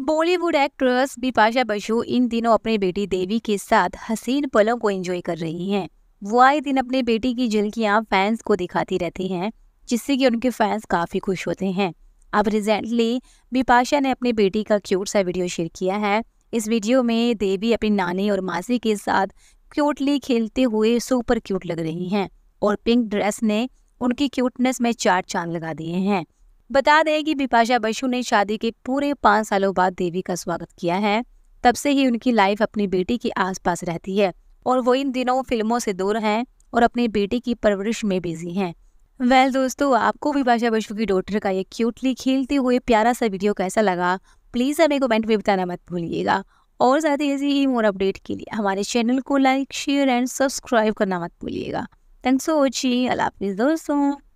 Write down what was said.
Bollywood actress Bipasha Basu इन दिनों अपनी बेटी देवी के साथ हसीन पलों को एंजॉय कर रही हैं वो आए दिन अपनी बेटी की झलकियां फैंस को दिखाती रहती हैं जिससे कि उनके फैंस काफ़ी खुश होते हैं अब रिसेंटली बिपाशा ने अपनी बेटी का क्यूट सा वीडियो शेयर किया है इस वीडियो में देवी अपनी नानी और मासी के साथ क्यूटली खेलते हुए सुपर क्यूट लग रही हैं और पिंक ड्रेस ने उनकी क्यूटनेस में चार चांद लगा दिए हैं बता दें कि बिपाशा बसु ने शादी के पूरे पाँच सालों बाद देवी का स्वागत किया है तब से ही उनकी लाइफ अपनी बेटी के आसपास रहती है और वो इन दिनों फिल्मों से दूर हैं और अपनी बेटी की परवरिश में बिजी हैं वेल well, दोस्तों आपको बिपाशा बसु की डॉटर का ये क्यूटली खेलते हुए प्यारा सा वीडियो कैसा लगा प्लीज़ हमें कमेंट में बताना मत भूलिएगा और साथ ही ऐसी ही मोर अपडेट के लिए हमारे चैनल को लाइक शेयर एंड सब्सक्राइब करना मत भूलिएगा थैंक्स फॉर वॉचिंग अल्लाह हाफिज़ दोस्तों